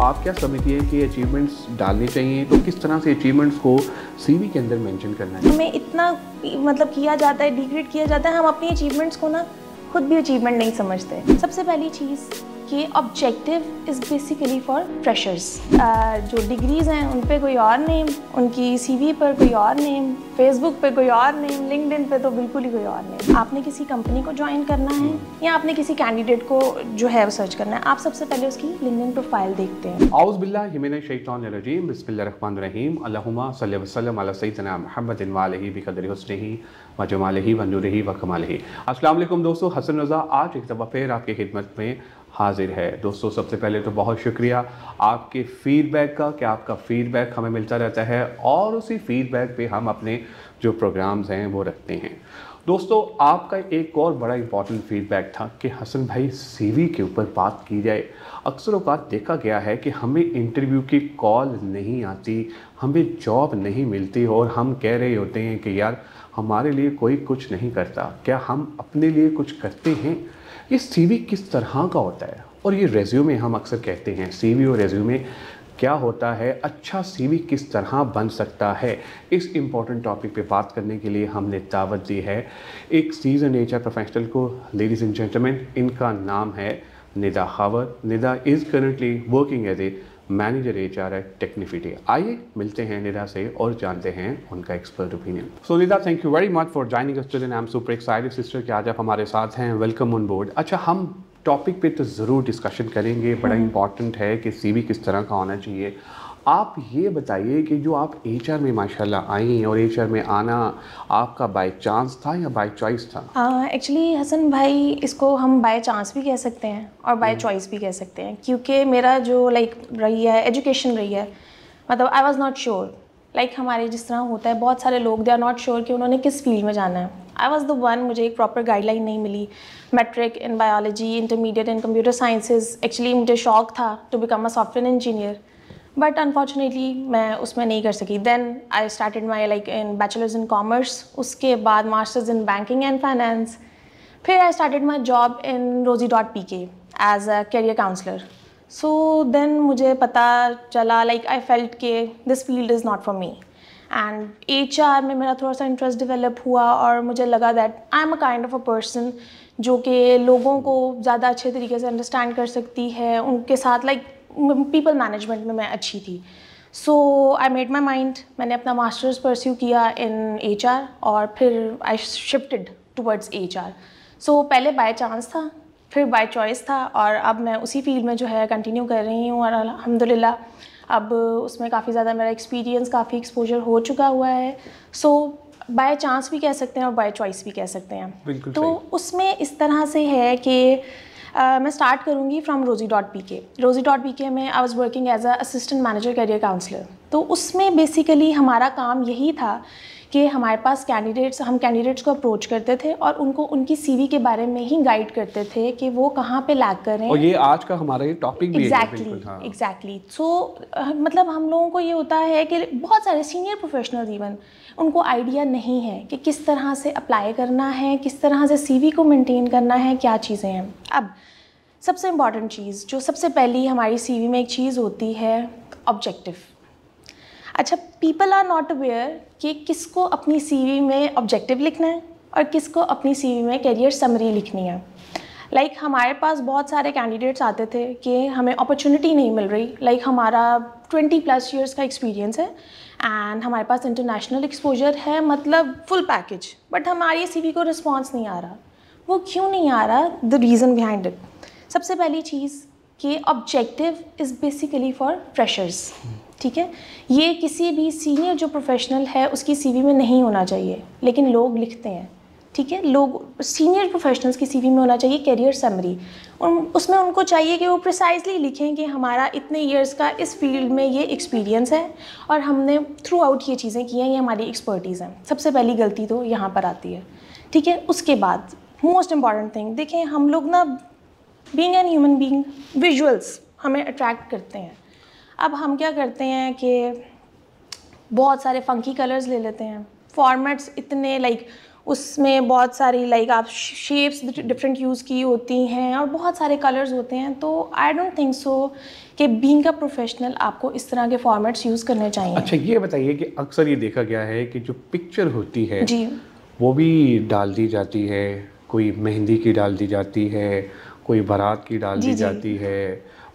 आप क्या समझती हैं कि अचीवमेंट्स डालने चाहिए तो किस तरह से अचीवमेंट्स को सीवी के अंदर मेंशन करना है हमें इतना मतलब किया जाता है डिग्रेड किया जाता है हम अपनी अचीवमेंट्स को ना खुद भी अचीवमेंट नहीं समझते सबसे पहली चीज़ कि objective is basically for freshers जो डिग्रीज़ हैं उन पर कोई और नेम उनकी सीवी पर कोई और नेम फेसबुक पे कोई और नेम लिंकड पे तो बिल्कुल ही कोई और नेम आपने किसी कंपनी को ज्वाइन करना है या आपने किसी कैंडिडेट को जो है वो सर्च करना है आप सबसे पहले उसकी लिंकड प्रोफाइल देखते हैं आउज़बिल्लाजीम बसमीम अल्लाहुमा वसल्लम अला सैदना मोहम्मद वालही बिकदर हुसनही व जमालही व नूरही व कमालही अस्सलाम वालेकुम दोस्तों हसन रज़ा आज एक दफ़ा फिर आपकी खिदमत में हाजिर है दोस्तों सबसे पहले तो बहुत शुक्रिया आपके फीडबैक का कि आपका फीडबैक हमें मिलता रहता है और उसी फीडबैक पे हम अपने जो प्रोग्राम्स हैं वो रखते हैं दोस्तों आपका एक और बड़ा इम्पॉर्टेंट फीडबैक था कि हसन भाई सीवी के ऊपर बात की जाए अक्सर अवकात देखा गया है कि हमें इंटरव्यू की कॉल नहीं आती हमें जॉब नहीं मिलती और हम कह रहे होते हैं कि यार हमारे लिए कोई कुछ नहीं करता क्या हम अपने लिए कुछ करते हैं ये सी किस तरह का होता है और ये रेज्यूमे हम अक्सर कहते हैं वी और रेज्यूमे क्या होता है अच्छा सीवी किस तरह बन सकता है इस इम्पॉर्टेंट टॉपिक पे बात करने के लिए हमने दावत दी है एक सीजन एच प्रोफेशनल को लेडीज़ एंड जेंटलमैन इनका नाम है निदा हावर Nida is currently working as a manager H R at टेक्निफिटी आइए मिलते हैं निधा से और जानते हैं उनका expert opinion so Nidha thank you very much for joining us today I am super excited sister कि आज आप हमारे साथ हैं वेलकम ऑन बोर्ड अच्छा हम टॉपिक पे तो ज़रूर डिस्कशन करेंगे बड़ा इंपॉर्टेंट हम्म। है कि सी किस तरह का होना चाहिए आप ये बताइए कि जो आप एच में माशाल्लाह आई और एच में आना आपका बाय चांस था या बाय चॉइस था एक्चुअली uh, हसन भाई इसको हम बाय चांस भी कह सकते हैं और बाय चॉइस हम्म। भी कह सकते हैं क्योंकि मेरा जो लाइक like, रही है एजुकेशन रही है मतलब I was not sure like हमारे जिस तरह होता है बहुत सारे लोग दे आर नॉट श्योर कि उन्होंने किस फील्ड में जाना है आई वॉज़ द वन मुझे एक प्रॉपर गाइडलाइन नहीं मिली matric in biology intermediate in computer sciences actually मुझे शौक था to become a software engineer but unfortunately मैं उसमें नहीं कर सकी then I started my like in bachelors in commerce उसके बाद masters in banking and finance फिर I started my job in Rozee dot P K as a career counsellor so then मुझे पता चला लाइक आई फेल्ट के this field is not for me and H R में मेरा थोड़ा सा interest develop हुआ और मुझे लगा that I am a kind of a person जो कि लोगों को ज़्यादा अच्छे तरीके से अंडरस्टैंड कर सकती है उनके साथ लाइक like, पीपल मैनेजमेंट में मैं अच्छी थी सो आई मेड माई माइंड मैंने अपना मास्टर्स परस्यू किया इन एच आर और फिर I shifted towards H R so पहले बाय चांस था फिर बाय चॉइस था और अब मैं उसी फील्ड में जो है कंटिन्यू कर रही हूँ और अलहमदिल्ला अब उसमें काफ़ी ज़्यादा मेरा एक्सपीरियंस काफ़ी एक्सपोजर हो चुका हुआ है सो बाय चांस भी कह सकते हैं और बाय चॉइस भी कह सकते हैं तो उसमें इस तरह से है कि uh, मैं स्टार्ट करूँगी फ्रॉम रोजी डॉट पी के रोजी डॉट पी के में I was working as a assistant manager career counsellor तो उसमें बेसिकली हमारा काम यही था कि हमारे पास कैंडिडेट्स हम कैंडिडेट्स को अप्रोच करते थे और उनको उनकी सीवी के बारे में ही गाइड करते थे कि वो कहाँ पे लैक कर रहे हैं और ये आज का हमारा ये टॉपिक भी एग्जैक्टली एग्जैक्टली सो मतलब हम लोगों को ये होता है कि बहुत सारे सीनियर प्रोफेशनल इवन उनको आइडिया नहीं है कि किस तरह से अप्लाई करना है किस तरह से सीवी को मेंटेन करना है क्या चीज़ें हैं अब सबसे इम्पॉर्टेंट चीज़ जो सबसे पहली हमारी सीवी में एक चीज़ होती है ऑब्जेक्टिव अच्छा पीपल आर नॉट अवेयर कि किसको अपनी सीवी में ऑब्जेक्टिव लिखना है और किसको अपनी सीवी में करियर समरी लिखनी है लाइक like, हमारे पास बहुत सारे कैंडिडेट्स आते थे कि हमें अपॉर्चुनिटी नहीं मिल रही लाइक like, हमारा 20 प्लस इयर्स का एक्सपीरियंस है एंड हमारे पास इंटरनेशनल एक्सपोजर है मतलब फुल पैकेज बट हमारी सी वी को रिस्पॉन्स नहीं आ रहा वो क्यों नहीं आ रहा द रीज़न बिहाइंड इट सबसे पहली चीज़ कि objective is basically for freshers ठीक है ये किसी भी सीनियर जो प्रोफेशनल है उसकी सीवी में नहीं होना चाहिए लेकिन लोग लिखते हैं ठीक है लोग सीनियर प्रोफेशनल्स की सीवी में होना चाहिए कैरियर समरी और उसमें उनको चाहिए कि वो प्रिसाइजली लिखें कि हमारा इतने ईयर्स का इस फील्ड में ये एक्सपीरियंस है और हमने थ्रू आउट ये चीज़ें की हैं ये हमारी एक्सपर्टीज़ हैं सबसे पहली गलती तो यहाँ पर आती है ठीक है उसके बाद मोस्ट इम्पॉर्टेंट थिंग देखें हम लोग ना being an human being visuals हमें अट्रैक्ट करते हैं अब हम क्या करते हैं कि बहुत सारे फंकी कलर्स ले लेते हैं फॉर्मेट्स इतने लाइक like, उसमें बहुत सारी लाइक आप शेप्स डिफरेंट यूज़ की होती हैं और बहुत सारे कलर्स होते हैं तो आई डोंट थिंक सो कि बींग का प्रोफेशनल आपको इस तरह के फॉर्मेट्स यूज़ करने चाहिए अच्छा ये बताइए कि अक्सर ये देखा गया है कि जो पिक्चर होती है जी वो भी डाल दी जाती है कोई मेहंदी की डाल दी जाती है कोई बारात की डाल दी जाती है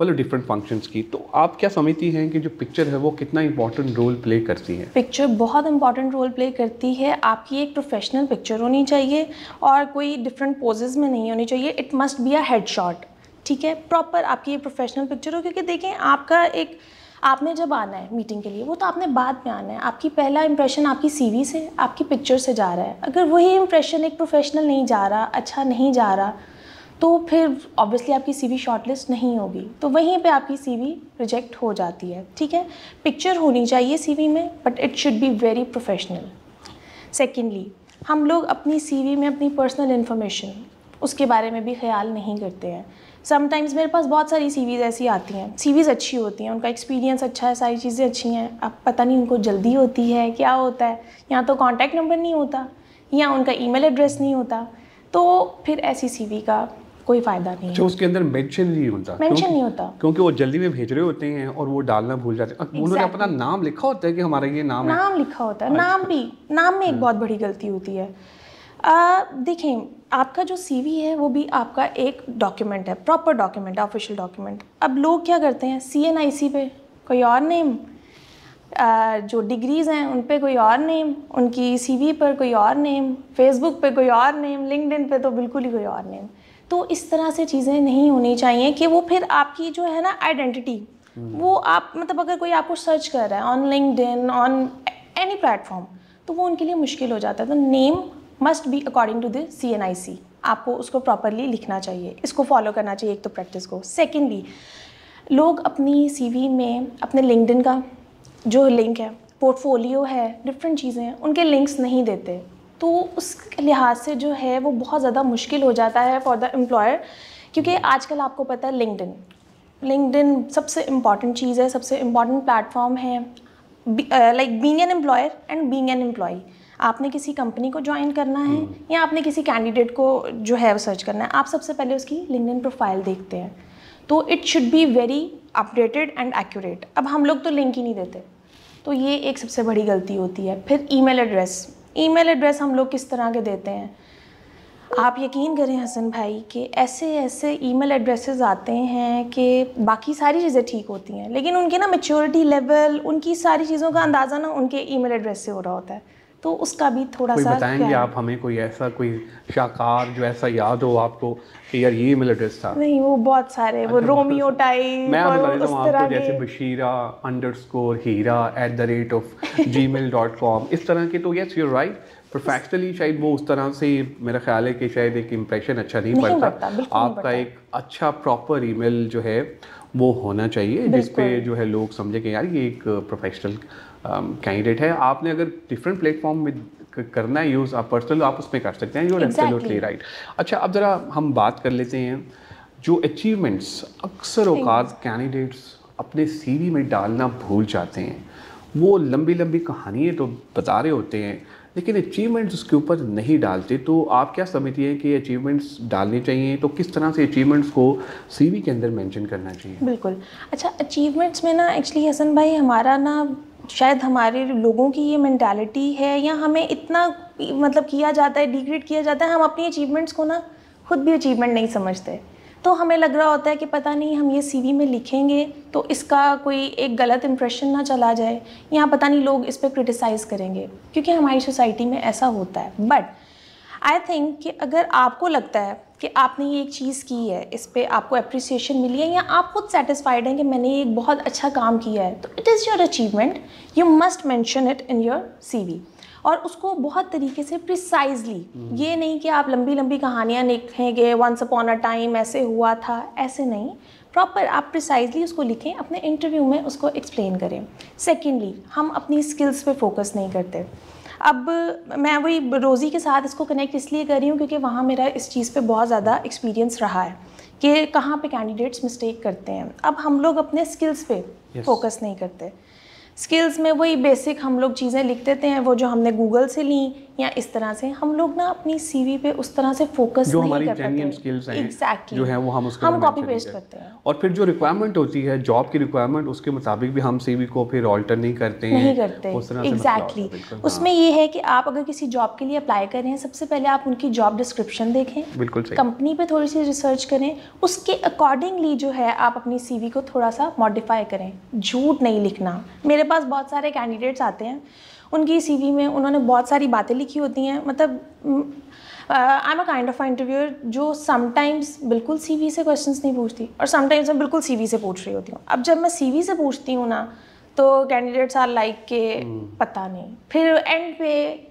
मतलब डिफरेंट फंक्शंस की तो आप क्या समझती हैं कि जो पिक्चर है वो कितना इंपॉर्टेंट रोल प्ले करती है पिक्चर बहुत इंपॉर्टेंट रोल प्ले करती है आपकी एक प्रोफेशनल पिक्चर होनी चाहिए और कोई डिफरेंट पोजेज में नहीं होनी चाहिए it must be a head shot ठीक है प्रॉपर आपकी ये प्रोफेशनल पिक्चर हो क्योंकि देखें आपका एक आपने जब आना है मीटिंग के लिए वो तो आपने बाद में आना है आपकी पहला इंप्रेशन आपकी सीवी से आपकी पिक्चर से जा रहा है अगर वही इंप्रेशन एक प्रोफेशनल नहीं जा रहा अच्छा नहीं जा रहा तो फिर ऑब्वियसली आपकी सीवी शॉर्टलिस्ट नहीं होगी तो वहीं पे आपकी सीवी रिजेक्ट हो जाती है ठीक है पिक्चर होनी चाहिए सीवी में but it should be very professional secondly हम लोग अपनी सीवी में अपनी पर्सनल इन्फॉर्मेशन उसके बारे में भी ख्याल नहीं करते हैं समटाइम्स मेरे पास बहुत सारी सीवीज़ ऐसी आती हैं सीवीज़ अच्छी होती हैं उनका एक्सपीरियंस अच्छा है सारी चीज़ें अच्छी हैं अब पता नहीं उनको जल्दी होती है क्या होता है या तो कॉन्टैक्ट नंबर नहीं होता या उनका ईमेल एड्रेस नहीं होता तो फिर ऐसी सीवी का कोई फायदा नहीं अच्छा, है उसके अंदर मेंशन नहीं होता मेंशन नहीं होता क्योंकि वो जल्दी में भेज रहे होते हैं और वो डालना भूल जाते हैं exactly. उन्होंने अपना नाम लिखा होता है कि हमारा ये नाम नाम है। लिखा होता है नाम अच्छा। भी नाम में एक हम्म। बहुत बड़ी गलती होती है देखें आपका जो सीवी है वो भी आपका एक डॉक्यूमेंट है प्रॉपर डॉक्यूमेंट ऑफिशियल डॉक्यूमेंट अब लोग क्या करते हैं सी एन आई सी पे कोई और नेम जो डिग्रीज़ हैं उन पर कोई और नेम उनकी सीवी पर कोई और नेम फेसबुक पे कोई और नेम लिंकड पे तो बिल्कुल ही कोई और नेम तो इस तरह से चीज़ें नहीं होनी चाहिए कि वो फिर आपकी जो है ना आइडेंटिटी हम्म। वो आप मतलब अगर कोई आपको सर्च कर रहा है on LinkedIn any platform तो वो उनके लिए मुश्किल हो जाता है तो name must be according to the C N I C आपको उसको प्रॉपरली लिखना चाहिए इसको फॉलो करना चाहिए एक तो प्रैक्टिस को सेकेंडली लोग अपनी सी वी में अपने लिंकडिन का जो लिंक है पोर्टफोलियो है डिफरेंट चीज़ें हैं उनके लिंक्स नहीं देते तो उस लिहाज से जो है वो बहुत ज़्यादा मुश्किल हो जाता है फॉर द एम्प्लॉयर क्योंकि आजकल आपको पता है लिंकडिन लिंकडिन सबसे इम्पॉर्टेंट चीज़ है सबसे इम्पॉर्टेंट प्लेटफॉर्म है like being an employer and being an employee आपने किसी कंपनी को ज्वाइन करना है हम्म। या आपने किसी कैंडिडेट को जो है सर्च करना है आप सबसे पहले उसकी लिंकडिन प्रोफाइल देखते हैं तो it should be very updated and accurate अब हम लोग तो लिंक ही नहीं देते तो ये एक सबसे बड़ी गलती होती है फिर ईमेल एड्रेस ईमेल एड्रेस हम लोग किस तरह के देते हैं आप यकीन करें हसन भाई कि ऐसे ऐसे ईमेल एड्रेसेस आते हैं कि बाकी सारी चीज़ें ठीक होती हैं लेकिन उनकी ना मेच्योरिटी लेवल उनकी सारी चीज़ों का अंदाज़ा ना उनके ईमेल एड्रेस से हो रहा होता है तो उसका भी थोड़ा कोई सा बताएंगे आप हमें कोई ऐसा कोई शाकार जो ऐसा याद हो आपको कि यार ये मिलिटरिस्ट था नहीं वो बहुत सारे वो रोमियो अच्छा, मतलब टाइप मैं और उस तरह के जैसे Bashira underscore Hira at the rate of G mail dot com इस तरह के तो यस यू राइट परफेक्टली शायद वो उस तरह से मेरा ख्याल है कि शायद एक इम्प्रेशन अच्छा नहीं, नहीं पड़ता आपका एक अच्छा प्रॉपर ईमेल जो है वो होना चाहिए जिसपे जो है लोग समझे कि यार ये एक प्रोफेशनल कैंडिडेट um, है आपने अगर डिफरेंट प्लेटफॉर्म में करना है यूज़ आप पर्सनल आप उसमें कर सकते हैं यूर एब्सोल्युटली राइट अच्छा अब ज़रा हम बात कर लेते हैं जो अचीवमेंट्स अक्सर अवकात कैंडिडेट्स अपने सी में डालना भूल जाते हैं वो लंबी लंबी कहानियाँ तो बता रहे होते हैं लेकिन अचीवमेंट्स उसके ऊपर नहीं डालते तो आप क्या समझती हैं कि अचीवमेंट्स डालने चाहिए तो किस तरह से अचीवमेंट्स को सीवी के अंदर मेंशन करना चाहिए बिल्कुल अच्छा अचीवमेंट्स में ना एक्चुअली हसन भाई हमारा ना शायद हमारे लोगों की ये मैंटेलिटी है या हमें इतना मतलब किया जाता है डिग्रेड किया जाता है हम अपनी अचीवमेंट्स को ना खुद भी अचीवमेंट नहीं समझते तो हमें लग रहा होता है कि पता नहीं हम ये सीवी में लिखेंगे तो इसका कोई एक गलत इम्प्रेशन ना चला जाए या पता नहीं लोग इस पर क्रिटिसाइज़ करेंगे क्योंकि हमारी सोसाइटी में ऐसा होता है बट आई थिंक कि अगर आपको लगता है कि आपने ये एक चीज़ की है इस पर आपको अप्रिसिएशन मिली है या आप खुद सेटिस्फाइड हैं कि मैंने ये एक बहुत अच्छा काम किया है तो it is your achievement you must mention it in your C और उसको बहुत तरीके से प्रिसाइजली हम्म। hmm. ये नहीं कि आप लंबी लंबी कहानियाँ लिखेंगे वंस अपॉन अ टाइम ऐसे हुआ था ऐसे नहीं प्रॉपर आप प्रिसाइजली उसको लिखें अपने इंटरव्यू में उसको एक्सप्लेन करें सेकेंडली हम अपनी स्किल्स पे फोकस नहीं करते अब मैं वही रोज़ी के साथ इसको कनेक्ट इसलिए कर रही हूँ क्योंकि वहाँ मेरा इस चीज़ पर बहुत ज़्यादा एक्सपीरियंस रहा है कि कहाँ पे कैंडिडेट्स मिस्टेक करते हैं अब हम लोग अपने स्किल्स पे फोकस yes. नहीं करते स्किल्स में वही बेसिक हम लोग चीज़ें लिख देते हैं वो जो हमने गूगल से ली या इस तरह से हम लोग ना अपनी सीवी पे उस तरह से फोकस जो हमारी जेन्युइन स्किल्स हैं exactly. जो है वो हम उसको हम कॉपी पेस्ट करते हैं और फिर जो रिक्वायरमेंट होती है जॉब की रिक्वायरमेंट उसके मुताबिक भी हम सीवी को फिर ऑल्टर नहीं करते हैं नहीं करते एग्जैक्टली मतलब exactly. हाँ। उसमें ये है कि आप अगर किसी जॉब के लिए अप्लाई कर रहे हैं सबसे पहले आप उनकी जॉब डिस्क्रिप्शन देखें बिल्कुल कंपनी पे थोड़ी सी रिसर्च करें उसके अकॉर्डिंगली जो है आप अपनी सीवी को थोड़ा सा मॉडिफाई करें झूठ नहीं लिखना मेरे मेरे पास बहुत सारे कैंडिडेट्स आते हैं उनकी सी में उन्होंने बहुत सारी बातें लिखी होती हैं मतलब I am a kind of interviewer जो समटाइम्स बिल्कुल सी से क्वेश्चंस नहीं पूछती और समटाइम्स मैं बिल्कुल सी से पूछ रही होती हूँ अब जब मैं सी से पूछती हूँ ना तो कैंडिडेट्स आर लाइक के hmm. पता नहीं फिर एंड पे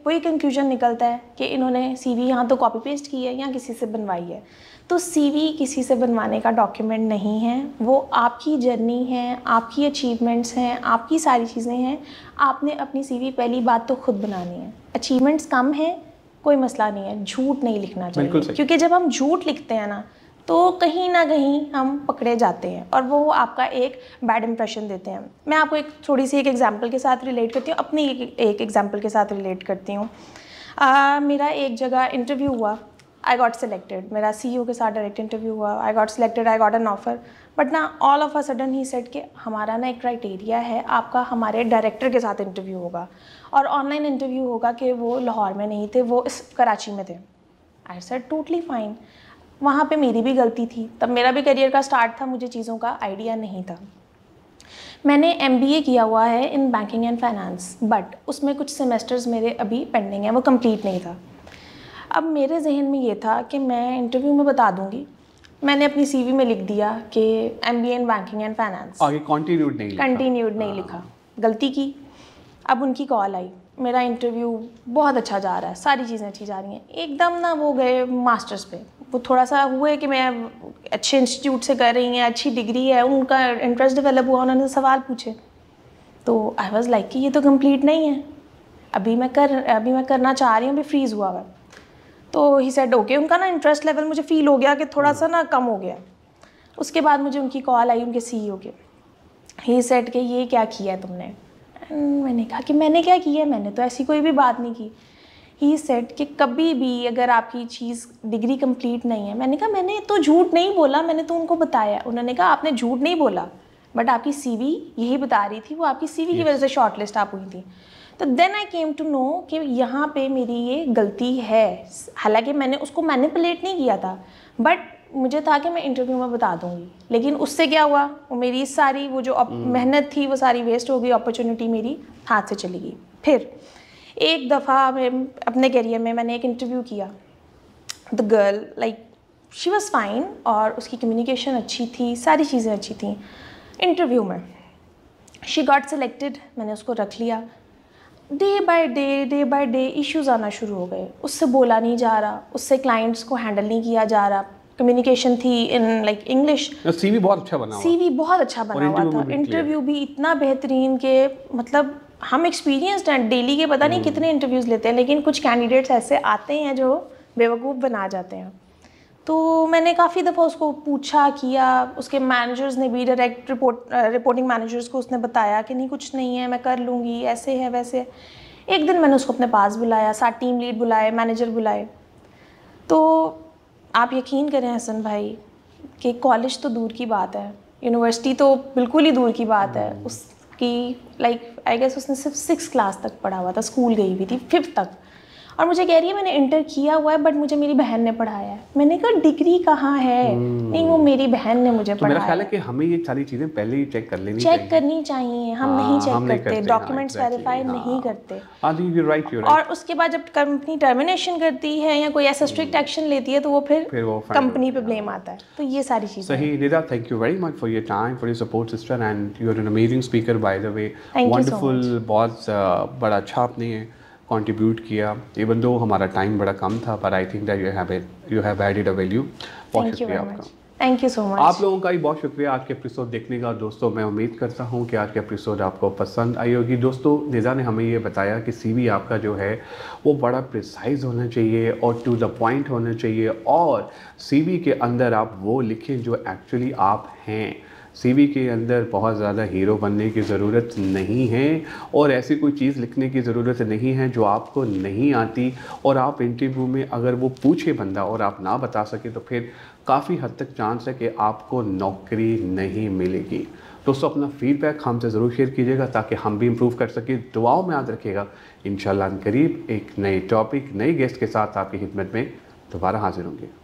वही कंक्लूजन निकलता है कि इन्होंने सीवी यहाँ तो कॉपी पेस्ट की है या किसी से बनवाई है तो सीवी किसी से बनवाने का डॉक्यूमेंट नहीं है वो आपकी जर्नी है आपकी अचीवमेंट्स हैं आपकी सारी चीज़ें हैं आपने अपनी सीवी पहली बात तो खुद बनानी है अचीवमेंट्स कम हैं कोई मसला नहीं है झूठ नहीं लिखना चाहिए क्योंकि जब हम झूठ लिखते हैं ना तो कहीं ना कहीं हम पकड़े जाते हैं और वो आपका एक बैड इम्प्रेशन देते हैं मैं आपको एक थोड़ी सी एक एग्जांपल के साथ रिलेट करती हूँ अपनी एक एग्जांपल के साथ रिलेट करती हूँ मेरा एक जगह इंटरव्यू हुआ आई गॉट सेलेक्टेड मेरा सी e के साथ डायरेक्ट इंटरव्यू हुआ I got selected I got an offer but ना ऑल ऑफ अ सडन ही सेट कि हमारा ना एक क्राइटेरिया है आपका हमारे डायरेक्टर के साथ इंटरव्यू होगा और ऑनलाइन इंटरव्यू होगा कि वो लाहौर में नहीं थे वो इस कराची में थे आई सेट टोटली फाइन वहाँ पे मेरी भी गलती थी तब मेरा भी करियर का स्टार्ट था मुझे चीज़ों का आइडिया नहीं था मैंने एम किया हुआ है in banking and finance but उसमें कुछ सेमेस्टर्स मेरे अभी पेंडिंग हैं वो कम्प्लीट नहीं था अब मेरे जहन में ये था कि मैं इंटरव्यू में बता दूंगी मैंने अपनी सीवी में लिख दिया कि M B in banking and finance आगे कंटिन्यूड नहीं कंटिन्यूड नहीं लिखा हाँ। गलती की अब उनकी कॉल आई मेरा इंटरव्यू बहुत अच्छा जा रहा है सारी चीज़ें अच्छी जा रही हैं एकदम ना वो गए मास्टर्स पे वो थोड़ा सा हुए कि मैं अच्छे इंस्टीट्यूट से कर रही हैं अच्छी डिग्री है उनका इंटरेस्ट डेवलप हुआ उन्होंने सवाल पूछे तो आई वॉज़ लाइक कि ये तो कम्प्लीट नहीं है अभी मैं कर अभी मैं करना चाह रही हूँ अभी फ्रीज़ हुआ हुआ तो ही सेड ओके उनका ना इंटरेस्ट लेवल मुझे फील हो गया कि थोड़ा hmm. सा ना कम हो गया उसके बाद मुझे उनकी कॉल आई उनके सी e के ही सेट के ये क्या किया है तुमने मैंने कहा कि मैंने क्या किया मैंने तो ऐसी कोई भी बात नहीं की ही सेट कि कभी भी अगर आपकी चीज़ डिग्री कंप्लीट नहीं है मैंने कहा मैंने तो झूठ नहीं बोला मैंने तो उनको बताया उन्होंने कहा आपने झूठ नहीं बोला बट आपकी सीवी यही बता रही थी वो आपकी सीवी की वजह से शॉर्ट लिस्ट आप हुई थी तो then I came to know कि यहाँ पे मेरी ये गलती है हालांकि मैंने उसको मैनिपुलेट नहीं किया था बट मुझे था कि मैं इंटरव्यू में बता दूंगी लेकिन उससे क्या हुआ वो मेरी सारी वो जो हम्म। मेहनत थी वो सारी वेस्ट हो गई अपॉर्चुनिटी मेरी हाथ से चली गई फिर एक दफ़ा मैं अपने करियर में मैंने एक इंटरव्यू किया the girl like she was fine और उसकी कम्युनिकेशन अच्छी थी सारी चीज़ें अच्छी थी इंटरव्यू में शी गॉट सेलेक्टेड मैंने उसको रख लिया day by day day by day issues आना शुरू हो गए उससे बोला नहीं जा रहा उससे क्लाइंट्स को हैंडल नहीं किया जा रहा कम्युनिकेशन थी इन लाइक इंग्लिश सीवी बहुत अच्छा बना सीवी बहुत अच्छा बना हुआ अच्छा था इंटरव्यू भी इतना बेहतरीन के मतलब हम एक्सपीरियंसड हैं डेली के पता नहीं हम्म। कितने इंटरव्यूज़ लेते हैं लेकिन कुछ कैंडिडेट्स ऐसे आते हैं जो बेवकूफ़ बना जाते हैं तो मैंने काफ़ी दफ़ा उसको पूछा किया उसके मैनेजर्स ने भी डायरेक्ट रिपोर्ट रिपोर्टिंग मैनेजर्स को उसने बताया कि नहीं कुछ नहीं है मैं कर लूँगी ऐसे है वैसे है एक दिन मैंने उसको अपने पास बुलाया साथ टीम लीड बुलाए मैनेजर बुलाए तो आप यकीन करें हसन भाई कि कॉलेज तो दूर की बात है यूनिवर्सिटी तो बिल्कुल ही दूर की बात है हम्म। उसकी लाइक आई गेस उसने सिर्फ सिक्स क्लास तक पढ़ा हुआ था स्कूल गई हुई थी फिफ्थ तक और मुझे कह रही है मैंने इंटर किया हुआ है बट मुझे मेरी बहन ने पढ़ाया है मैंने कहा डिग्री कहाँ है हम्म। नहीं वो मेरी बहन ने मुझे तो मेरा ख्याल है कि हमें ये सारी चीज़ें पहले ही चेक कर लेनी चेक करनी चाहिए हम नहीं चेक करते डॉक्यूमेंट्स वेरीफाई नहीं करते और उसके बाद जब कंपनी टर्मिनेशन करती है या कोई ऐसा स्ट्रिक्ट हम्म। एक्शन लेती है तो वो फिर कंपनी पे ब्लेम आता है तो ये सारी चीज़ें सही Nida thank you very much for your time for your support sister and you are an amazing speaker by the way wonderful बहुत बड़ा अच्छा आपने कॉन्ट्रीब्यूट किया इवन दो हमारा टाइम बड़ा कम था पर I think that you have you have added a value बहुत शुक्रिया आपका थैंक यू सो मच आप लोगों का भी बहुत शुक्रिया आज के एपिसोड देखने का दोस्तों मैं उम्मीद करता हूँ कि आज के एपिसोड आपको पसंद आई होगी दोस्तों निज़ा ने हमें ये बताया कि सीवी आपका जो है वो बड़ा प्रिसाइज होना चाहिए और टू द पॉइंट होना चाहिए और सीवी के अंदर आप वो लिखें जो एक्चुअली आप हैं सीवी के अंदर बहुत ज़्यादा हीरो बनने की ज़रूरत नहीं है और ऐसी कोई चीज़ लिखने की ज़रूरत नहीं है जो आपको नहीं आती और आप इंटरव्यू में अगर वो पूछे बंदा और आप ना बता सके तो फिर काफ़ी हद तक चांस है कि आपको नौकरी नहीं मिलेगी दोस्तों अपना फीडबैक हमसे ज़रूर शेयर कीजिएगा ताकि हम भी इम्प्रूव कर सकें दुआओं में याद रखिएगा इन करीब एक नए टॉपिक नए गेस्ट के साथ आपकी खिदमत में दोबारा हाजिर होंगे